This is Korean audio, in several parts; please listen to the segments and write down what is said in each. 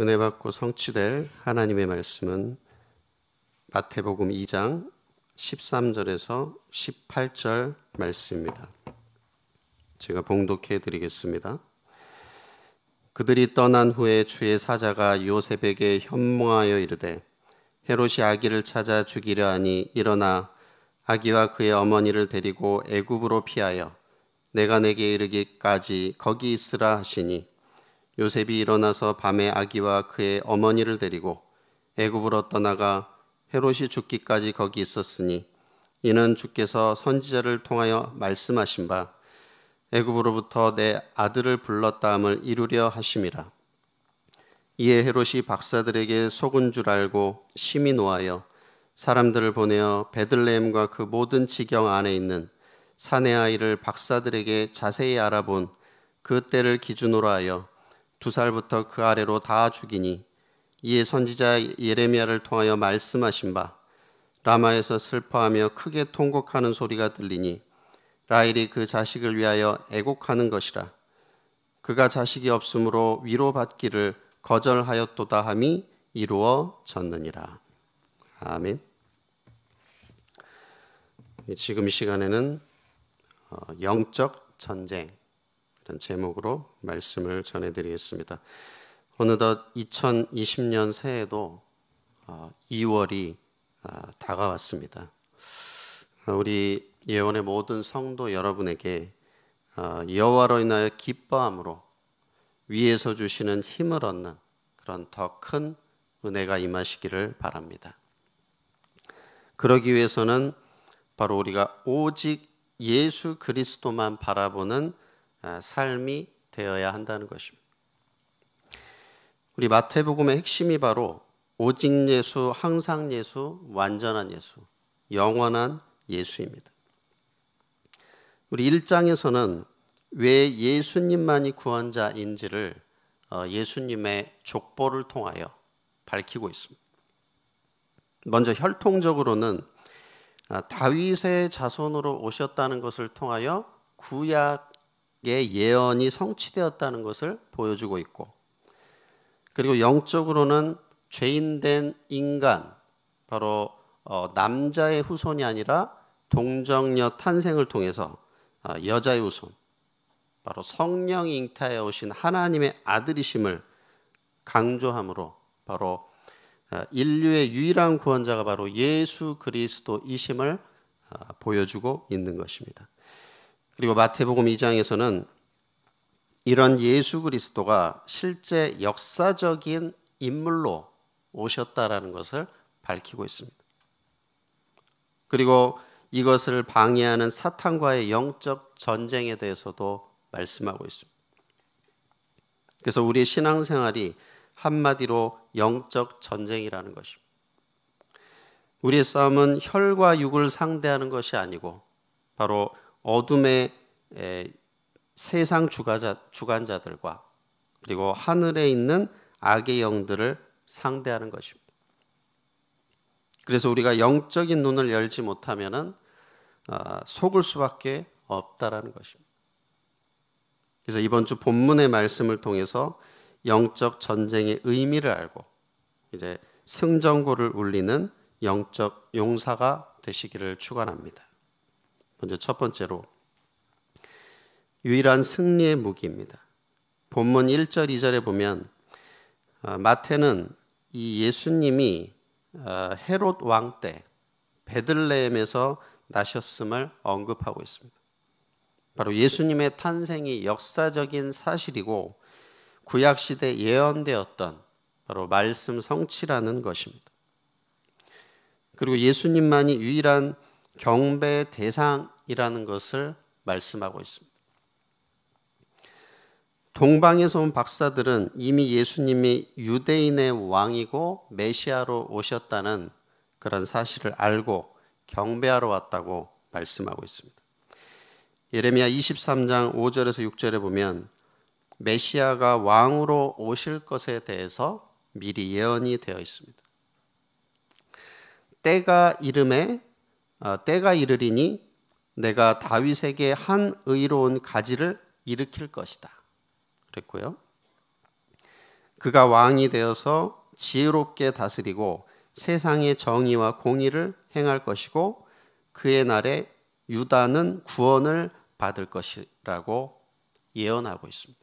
은혜 받고 성취될 하나님의 말씀은 마태복음 2장 13절에서 18절 말씀입니다. 제가 봉독해 드리겠습니다. 그들이 떠난 후에 주의 사자가 요셉에게 현몽하여 이르되 헤롯이 아기를 찾아 죽이려 하니 일어나 아기와 그의 어머니를 데리고 애굽으로 피하여 내가 내게 이르기까지 거기 있으라 하시니 요셉이 일어나서 밤에 아기와 그의 어머니를 데리고 애굽으로 떠나가 헤롯이 죽기까지 거기 있었으니 이는 주께서 선지자를 통하여 말씀하신 바 애굽으로부터 내 아들을 불렀다함을 이루려 하심이라 이에 헤롯이 박사들에게 속은 줄 알고 심히 노하여 사람들을 보내어 베들레헴과 그 모든 지경 안에 있는 사내 아이를 박사들에게 자세히 알아본 그 때를 기준으로 하여 두 살부터 그 아래로 다 죽이니 이에 선지자 예레미야를 통하여 말씀하신 바 라마에서 슬퍼하며 크게 통곡하는 소리가 들리니 라일이 그 자식을 위하여 애곡하는 것이라 그가 자식이 없으므로 위로받기를 거절하였도다 함이 이루어졌느니라 아멘. 지금 시간에는 어, 영적 전쟁 제목으로 말씀을 전해드리겠습니다. 어느덧 2020년 새해도 2월이 어, 어, 다가왔습니다. 우리 예원의 모든 성도 여러분에게 어, 여호와로 인하여 기뻐함으로 위에서 주시는 힘을 얻는 그런 더 큰 은혜가 임하시기를 바랍니다. 그러기 위해서는 바로 우리가 오직 예수 그리스도만 바라보는 아, 삶이 되어야 한다는 것입니다. 우리 마태복음의 핵심이 바로 오직 예수, 항상 예수, 완전한 예수, 영원한 예수입니다. 우리 1장에서는 왜 예수님만이 구원자인지를 어, 예수님의 족보를 통하여 밝히고 있습니다. 먼저 혈통적으로는 아, 다윗의 자손으로 오셨다는 것을 통하여 구약 예언이 성취되었다는 것을 보여주고 있고 그리고 영적으로는 죄인된 인간 바로 어, 남자의 후손이 아니라 동정녀 탄생을 통해서 어, 여자의 후손 바로 성령 잉타에 오신 하나님의 아들이심을 강조함으로 바로 어, 인류의 유일한 구원자가 바로 예수 그리스도이심을 어, 보여주고 있는 것입니다. 그리고 마태복음 2장에서는 이런 예수 그리스도가 실제 역사적인 인물로 오셨다라는 것을 밝히고 있습니다. 그리고 이것을 방해하는 사탄과의 영적 전쟁에 대해서도 말씀하고 있습니다. 그래서 우리의 신앙생활이 한마디로 영적 전쟁이라는 것입니다. 우리의 싸움은 혈과 육을 상대하는 것이 아니고 바로 어둠의 세상 주관자, 주관자들과 그리고 하늘에 있는 악의 영들을 상대하는 것입니다. 그래서 우리가 영적인 눈을 열지 못하면은 어, 속을 수밖에 없다라는 것입니다. 그래서 이번 주 본문의 말씀을 통해서 영적 전쟁의 의미를 알고 이제 승전고를 울리는 영적 용사가 되시기를 축원합니다. 먼저 첫 번째로 유일한 승리의 무기입니다. 본문 1절 2절에 보면 어, 마태는 이 예수님이 어, 헤롯 왕 때 베들레헴에서 나셨음을 언급하고 있습니다. 바로 예수님의 탄생이 역사적인 사실이고 구약 시대 예언되었던 바로 말씀 성취라는 것입니다. 그리고 예수님만이 유일한 경배 대상 이라는 것을 말씀하고 있습니다. 동방에서 온 박사들은 이미 예수님이 유대인의 왕이고 메시아로 오셨다는 그런 사실을 알고 경배하러 왔다고 말씀하고 있습니다. 예레미야 23장 5절에서 6절에 보면 메시아가 왕으로 오실 것에 대해서 미리 예언이 되어 있습니다. 때가 이름에 어, 때가 이르리니 내가 다윗에게 한 의로운 가지를 일으킬 것이다. 그랬고요. 그가 왕이 되어서 지혜롭게 다스리고 세상의 정의와 공의를 행할 것이고 그의 날에 유다는 구원을 받을 것이라고 예언하고 있습니다.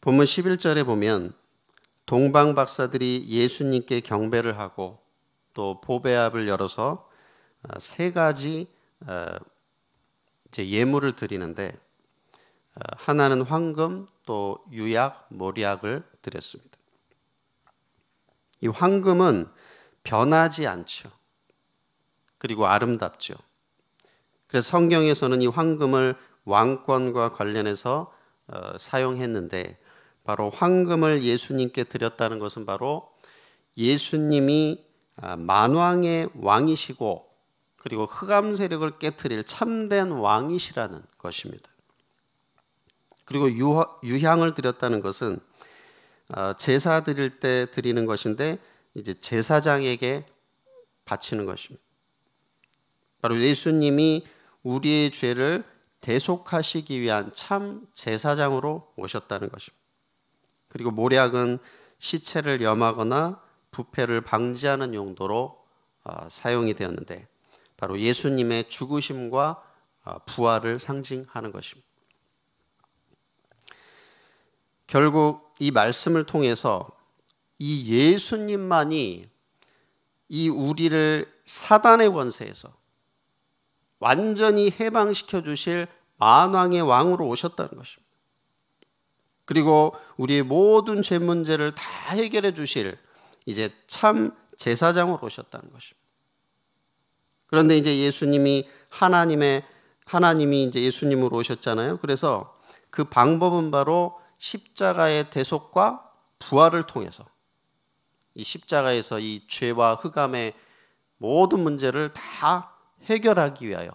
본문 11절에 보면 동방 박사들이 예수님께 경배를 하고 또 보배압을 열어서 어, 세 가지 어, 이제 예물을 드리는데 어, 하나는 황금, 또 유약, 모리약을 드렸습니다. 이 황금은 변하지 않죠. 그리고 아름답죠. 그래서 성경에서는 이 황금을 왕권과 관련해서 사용했는데 바로 황금을 예수님께 드렸다는 것은 바로 예수님이 아, 만왕의 왕이시고 그리고 흑암 세력을 깨뜨릴 참된 왕이시라는 것입니다. 그리고 유향을 드렸다는 것은 어, 제사 드릴 때 드리는 것인데 이제 제사장에게 바치는 것입니다. 바로 예수님이 우리의 죄를 대속하시기 위한 참 제사장으로 오셨다는 것입니다. 그리고 모략은 시체를 염하거나 부패를 방지하는 용도로 어, 사용이 되었는데 바로 예수님의 죽으심과 아, 부활을 상징하는 것입니다. 결국 이 말씀을 통해서 이 예수님만이 이 우리를 사단의 권세에서 완전히 해방시켜 주실 만왕의 왕으로 오셨다는 것입니다. 그리고 우리의 모든 죄 문제를 다 해결해 주실 이제 참 제사장으로 오셨다는 것입니다. 그런데 이제 예수님이 하나님의 하나님이 이제 예수님으로 오셨잖아요. 그래서 그 방법은 바로 십자가의 대속과 부활을 통해서 이 십자가에서 이 죄와 흑암의 모든 문제를 다 해결하기 위하여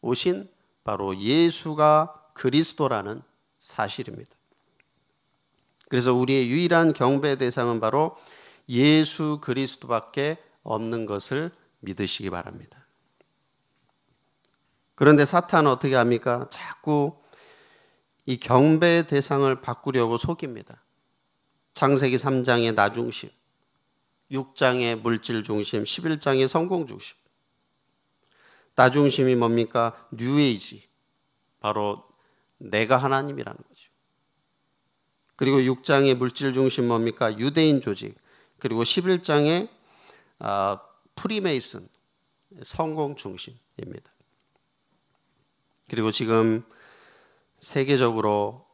오신 바로 예수가 그리스도라는 사실입니다. 그래서 우리의 유일한 경배 대상은 바로 예수 그리스도밖에 없는 것을 믿으시기 바랍니다. 그런데 사탄은 어떻게 합니까? 자꾸 이 경배 대상을 바꾸려고 속입니다. 창세기 3장의 나 중심, 6장의 물질 중심, 11장의 성공 중심. 나 중심이 뭡니까? 뉴에이지. 바로 내가 하나님이라는 거죠. 그리고 6장의 물질 중심 뭡니까? 유대인 조직. 그리고 11장의 프리메이슨, 성공 중심입니다. 그리고 지금 세계적으로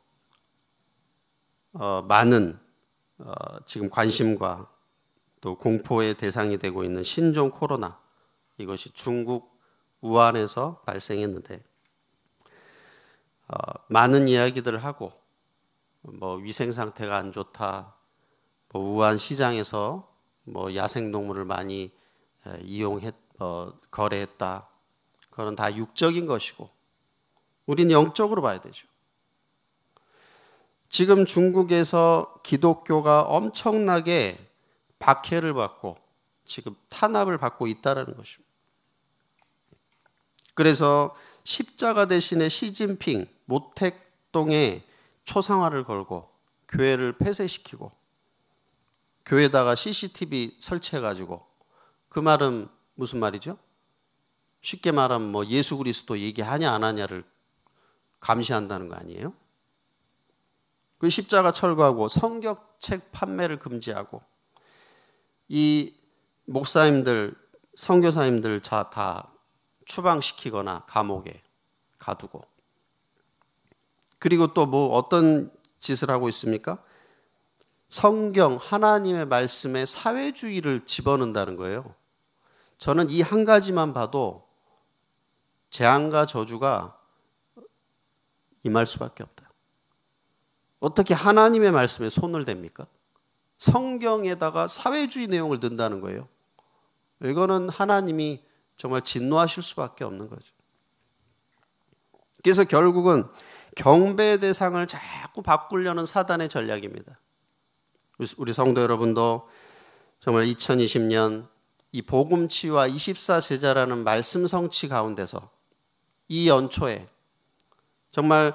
어, 많은 어, 지금 관심과 또 공포의 대상이 되고 있는 신종 코로나 이것이 중국 우한에서 발생했는데 어, 많은 이야기들을 하고 뭐 위생 상태가 안 좋다, 뭐 우한 시장에서 뭐 야생 동물을 많이 이용했 어, 거래했다. 그건 다 육적인 것이고 우리 영적으로 봐야 되죠. 지금 중국에서 기독교가 엄청나게 박해를 받고 지금 탄압을 받고 있다라는 것입니다. 그래서 십자가 대신에 시진핑 모택동에 초상화를 걸고 교회를 폐쇄시키고 교회에다가 CCTV 설치해 가지고 그 말은 무슨 말이죠? 쉽게 말하면 뭐 예수 그리스도 얘기하냐 안 하냐를 감시한다는 거 아니에요? 그 십자가 철거하고 성격책 판매를 금지하고 이 목사님들, 선교사님들 다 추방시키거나 감옥에 가두고 그리고 또 뭐 어떤 짓을 하고 있습니까? 성경 하나님의 말씀에 사회주의를 집어넣는다는 거예요. 저는 이 한 가지만 봐도 재앙과 저주가 임할 수밖에 없다. 어떻게 하나님의 말씀에 손을 댑니까? 성경에다가 사회주의 내용을 넣는다는 거예요. 이거는 하나님이 정말 진노하실 수밖에 없는 거죠. 그래서 결국은 경배 대상을 자꾸 바꾸려는 사단의 전략입니다. 우리 성도 여러분도 정말 2020년 이 복음치와 24제자라는 말씀 성취 가운데서 이 연초에 정말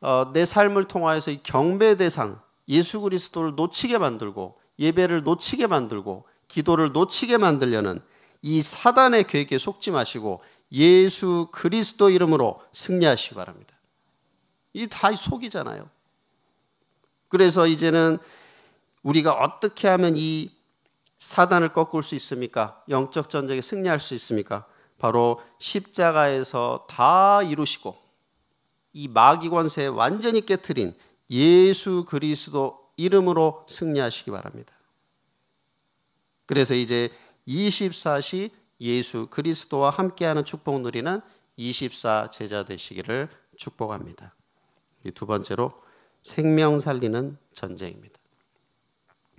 어, 내 삶을 통하여서 이 경배 대상 예수 그리스도를 놓치게 만들고 예배를 놓치게 만들고 기도를 놓치게 만들려는 이 사단의 계획에 속지 마시고 예수 그리스도 이름으로 승리하시기 바랍니다. 이 다 속이잖아요. 그래서 이제는 우리가 어떻게 하면 이 사단을 꺾을 수 있습니까? 영적 전쟁에 승리할 수 있습니까? 바로 십자가에서 다 이루시고 이 마귀 권세 완전히 깨뜨린 예수 그리스도 이름으로 승리하시기 바랍니다. 그래서 이제 24시 예수 그리스도와 함께하는 축복 누리는 24 제자 되시기를 축복합니다. 두 번째로 생명 살리는 전쟁입니다.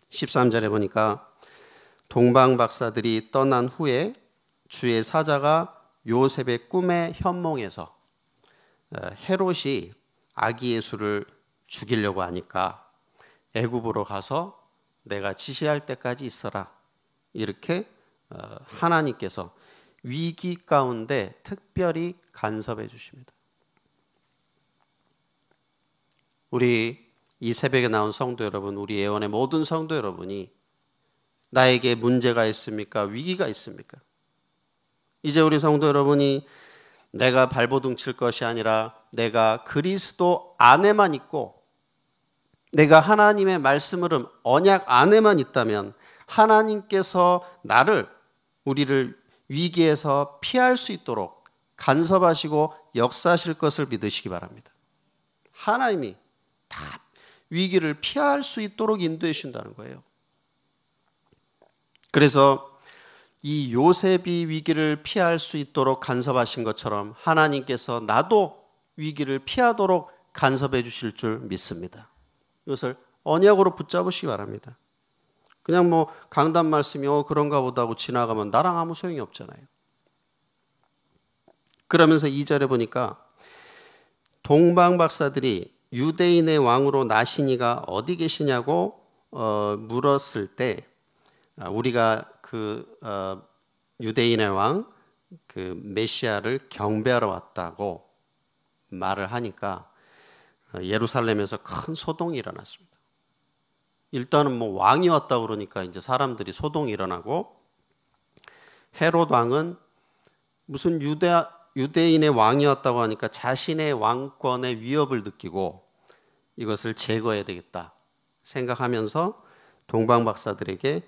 13절에 보니까 동방 박사들이 떠난 후에 주의 사자가 요셉의 꿈에 현몽해서 어, 헤롯이 아기 예수를 죽이려고 하니까 애굽으로 가서 내가 지시할 때까지 있어라 이렇게 어, 하나님께서 위기 가운데 특별히 간섭해 주십니다. 우리 이 새벽에 나온 성도 여러분, 우리 예원의 모든 성도 여러분이 나에게 문제가 있습니까? 위기가 있습니까? 이제 우리 성도 여러분이 내가 발버둥 칠 것이 아니라 내가 그리스도 안에만 있고 내가 하나님의 말씀을 언약 안에만 있다면 하나님께서 나를 우리를 위기에서 피할 수 있도록 간섭하시고 역사하실 것을 믿으시기 바랍니다. 하나님이 다 위기를 피할 수 있도록 인도해 주신다는 거예요. 그래서 이 요셉이 위기를 피할 수 있도록 간섭하신 것처럼 하나님께서 나도 위기를 피하도록 간섭해 주실 줄 믿습니다. 이것을 언약으로 붙잡으시기 바랍니다. 그냥 뭐 강단 말씀이 어 그런가 보다고 지나가면 나랑 아무 소용이 없잖아요. 그러면서 2절에 보니까 동방 박사들이 유대인의 왕으로 나신이가 어디 계시냐고 어, 물었을 때 아, 우리가 그 어, 유대인의 왕 그 메시아를 경배하러 왔다고 말을 하니까 어, 예루살렘에서 큰 소동이 일어났습니다. 일단은 뭐 왕이 왔다 그러니까 이제 사람들이 소동이 일어나고 헤롯 왕은 무슨 유대 유대인의 왕이었다고 하니까 자신의 왕권의 위협을 느끼고 이것을 제거해야 되겠다 생각하면서 동방 박사들에게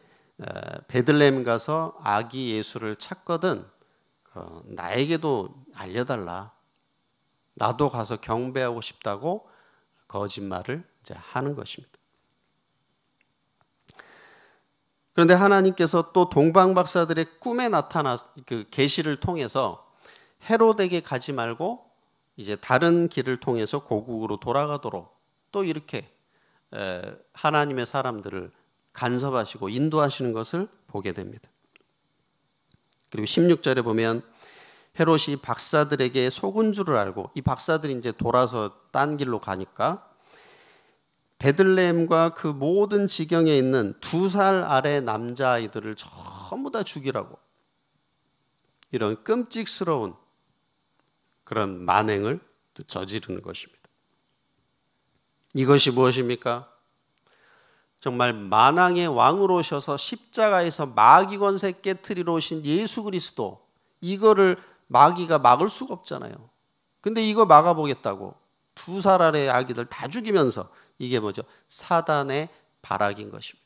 베들레헴 가서 아기 예수를 찾거든 나에게도 알려달라. 나도 가서 경배하고 싶다고 거짓말을 이제 하는 것입니다. 그런데 하나님께서 또 동방 박사들의 꿈에 나타나 그 계시를 통해서 헤롯에게 가지 말고 이제 다른 길을 통해서 고국으로 돌아가도록 또 이렇게 하나님의 사람들을 간섭하시고 인도하시는 것을 보게 됩니다. 그리고 16절에 보면 헤롯이 박사들에게 속은 줄을 알고 이 박사들이 이제 돌아서 딴 길로 가니까 베들레헴과 그 모든 지경에 있는 두 살 아래 남자 아이들을 전부 다 죽이라고 이런 끔찍스러운 그런 만행을 저지르는 것입니다. 이것이 무엇입니까? 정말 만왕의 왕으로 오셔서 십자가에서 마귀 권세 깨트리러 오신 예수 그리스도 이거를 마귀가 막을 수가 없잖아요. 근데 이거 막아보겠다고 두사람의 아기들 다 죽이면서 이게 뭐죠? 사단의 발악인 것입니다.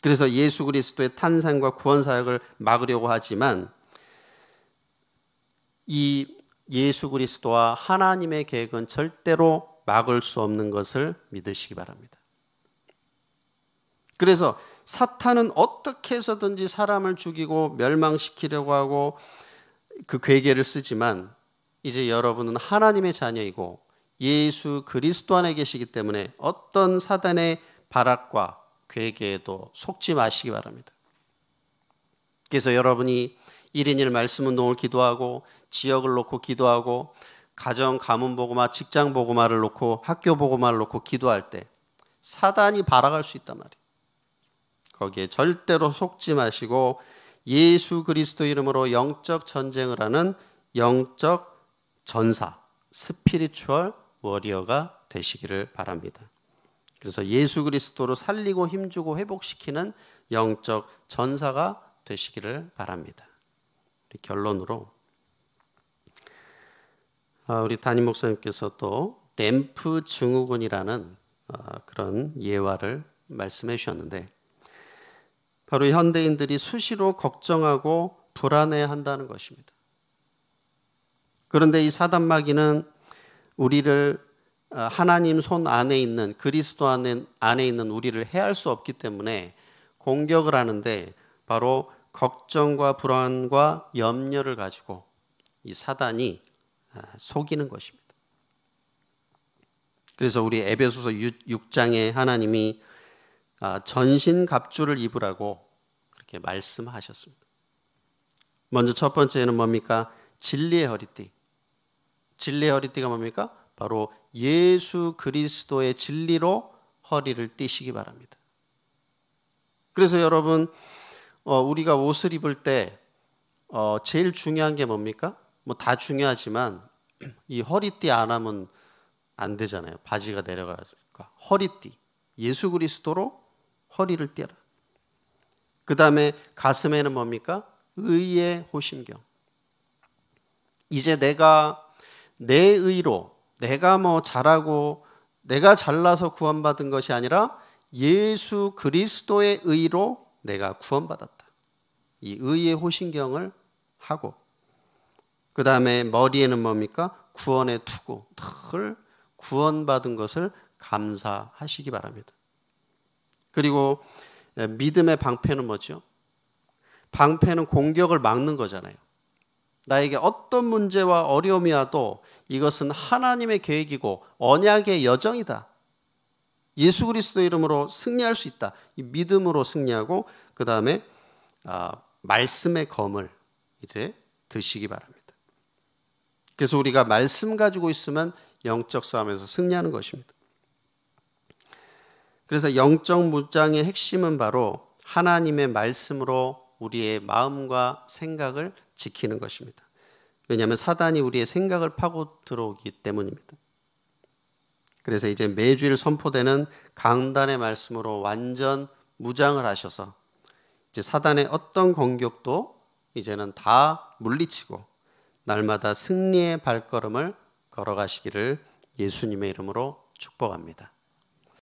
그래서 예수 그리스도의 탄생과 구원 사역을 막으려고 하지만 이 예수 그리스도와 하나님의 계획은 절대로 막을 수 없는 것을 믿으시기 바랍니다. 그래서 사탄은 어떻게 해서든지 사람을 죽이고 멸망시키려고 하고 그 괴계를 쓰지만 이제 여러분은 하나님의 자녀이고 예수 그리스도 안에 계시기 때문에 어떤 사단의 발악과 괴계에도 속지 마시기 바랍니다. 그래서 여러분이 1인 1 말씀 운동을 기도하고 지역을 놓고 기도하고 가정 가문 보고마, 직장 보고마를 놓고 학교 보고마를 놓고 기도할 때 사단이 바라갈 수 있단 말이에요. 거기에 절대로 속지 마시고 예수 그리스도 이름으로 영적 전쟁을 하는 영적 전사, 스피리추얼 워리어가 되시기를 바랍니다. 그래서 예수 그리스도로 살리고 힘주고 회복시키는 영적 전사가 되시기를 바랍니다. 결론으로 아, 우리 담임 목사님께서 또 램프 증후군이라는 아, 그런 예화를 말씀해 주셨는데 바로 현대인들이 수시로 걱정하고 불안해한다는 것입니다. 그런데 이 사단 마귀는 우리를 아, 하나님 손 안에 있는 그리스도 안에, 안에 있는 우리를 해할 수 없기 때문에 공격을 하는데 바로 걱정과 불안과 염려를 가지고 이 사단이 아, 속이는 것입니다. 그래서 우리 에베소서 6장에 하나님이 아, 전신 갑주를 입으라고 그렇게 말씀하셨습니다. 먼저 첫 번째는 뭡니까? 진리의 허리띠. 진리의 허리띠가 뭡니까? 바로 예수 그리스도의 진리로 허리를 띠시기 바랍니다. 그래서 여러분 어, 우리가 옷을 입을 때 어, 제일 중요한 게 뭡니까? 뭐 다 중요하지만 이 허리띠 안 하면 안 되잖아요. 바지가 내려가니까 그러니까 허리띠. 예수 그리스도로 허리를 띠라. 그 다음에 가슴에는 뭡니까? 의의 호심경. 이제 내가 내 의로 내가 뭐 잘하고 내가 잘나서 구원받은 것이 아니라 예수 그리스도의 의로 내가 구원받았다. 이 의의 호신경을 하고 그 다음에 머리에는 뭡니까? 구원의 투구. 늘 구원받은 것을 감사하시기 바랍니다. 그리고 예, 믿음의 방패는 뭐죠? 방패는 공격을 막는 거잖아요. 나에게 어떤 문제와 어려움이 와도 이것은 하나님의 계획이고 언약의 여정이다. 예수 그리스도 이름으로 승리할 수 있다. 믿음으로 승리하고 그 다음에 아, 말씀의 검을 이제 드시기 바랍니다. 그래서 우리가 말씀 가지고 있으면 영적 싸움에서 승리하는 것입니다. 그래서 영적 무장의 핵심은 바로 하나님의 말씀으로 우리의 마음과 생각을 지키는 것입니다. 왜냐하면 사단이 우리의 생각을 파고 들어오기 때문입니다. 그래서 이제 매주일 선포되는 강단의 말씀으로 완전 무장을 하셔서 이제 사단의 어떤 공격도 이제는 다 물리치고 날마다 승리의 발걸음을 걸어가시기를 예수님의 이름으로 축복합니다.